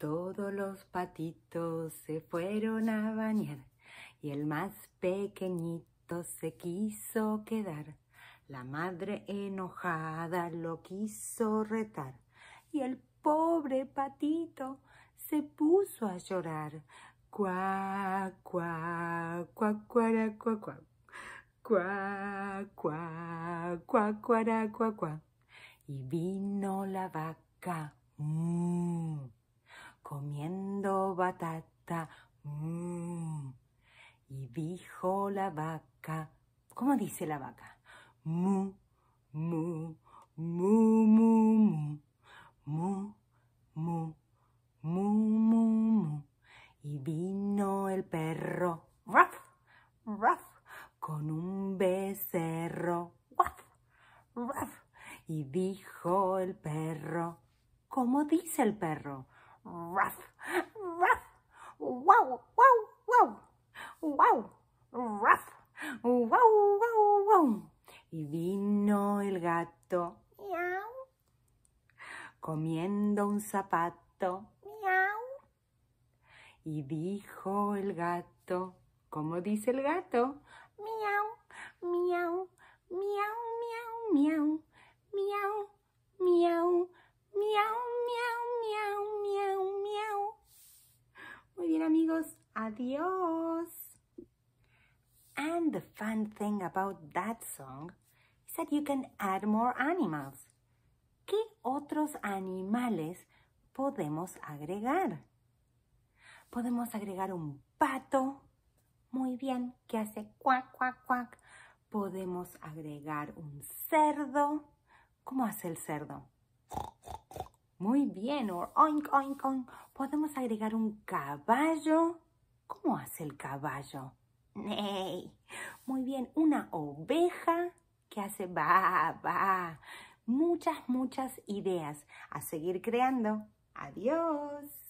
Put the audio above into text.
Todos los patitos se fueron a bañar y el más pequeñito se quiso quedar. La madre enojada lo quiso retar y el pobre patito se puso a llorar. Cuá, cuá, cuá, cuara, cuá, cuá. Cuá, cuá, cuá, cuá, cuá. Y vino la vaca comiendo batata. Mm. Y dijo la vaca, ¿cómo dice la vaca? Mu, mu, mu, mu, mu, mu, mu, mu, mu, Y vino el perro, ruff, ruff, con un becerro, ruff, ruff. Y dijo el perro, ¿cómo dice el perro? ruff, ruff, wow, wow, wow, wow, ruff, wow, wow, wow. Y vino el gato, miau, comiendo un zapato, miau. Y dijo el gato, ¿cómo dice el gato? And the fun thing about that song is that you can add more animals. ¿Qué otros animales podemos agregar? Podemos agregar un pato. Muy bien, que hace cuac, cuac, cuac. Podemos agregar un cerdo. ¿Cómo hace el cerdo? Muy bien, oink, oink, oink. Podemos agregar un caballo. ¿Cómo hace el caballo? ¡Ney! Muy bien, una oveja que hace va, va. Muchas, muchas ideas a seguir creando. Adiós.